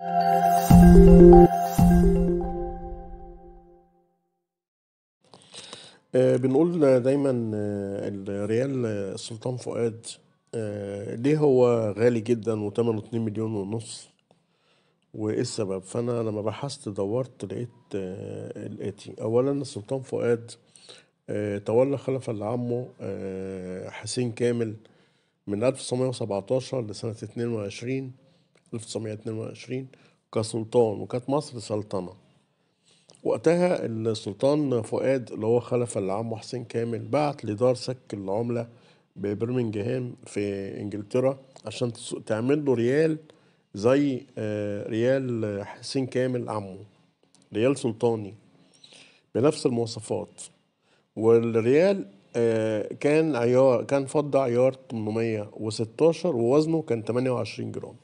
آه، بنقول دايما آه، الريال السلطان آه، فؤاد ليه هو غالي جدا وتمنه اتنين مليون ونص وايه السبب فانا لما بحثت دورت لقيت الاتي اولا السلطان فؤاد تولى خلفا لعمه حسين كامل من 1917 لسنة 22 1922 كسلطان وكانت مصر سلطنة وقتها السلطان فؤاد اللي هو خلف العم حسين كامل بعت لدار سك العملة ببرمنجهام في انجلترا عشان تعمل له ريال زي آه، ريال حسين كامل عمه ريال سلطاني بنفس المواصفات والريال آه، كان عيار كان فضة عيار 816 ووزنه كان 28 جرام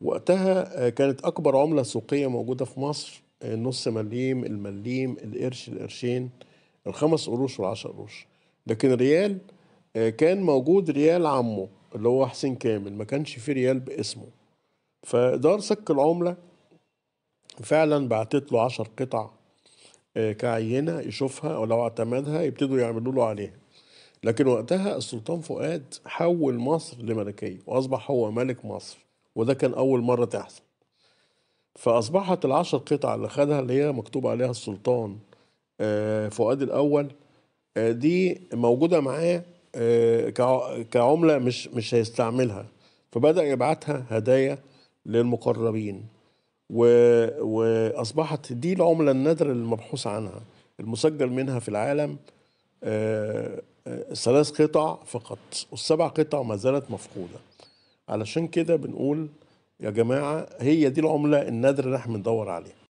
وقتها آه، كانت أكبر عملة سوقية موجودة في مصر النص آه، مليم المليم القرش القرشين الخمس قروش والعشر قروش لكن ريال آه، كان موجود ريال عمه اللي هو حسين كامل ما كانش فيه ريال باسمه فدار سك العملة فعلا بعتت له عشر قطع كعينة يشوفها ولو اعتمدها يبتدوا يعملوا له عليها لكن وقتها السلطان فؤاد حول مصر لملكية وأصبح هو ملك مصر وده كان أول مرة تحصل فأصبحت العشر قطع اللي خدها اللي هي مكتوب عليها السلطان آه، فؤاد الأول آه، دي موجودة معاه آه، كعملة مش مش هيستعملها فبدأ يبعتها هدايا للمقربين وأصبحت دي العملة النادرة المبحوث عنها المسجل منها في العالم ثلاث قطع فقط والسبع قطع ما زالت مفقودة علشان كده بنقول يا جماعة هي دي العملة النادرة اللي احنا بندور عليها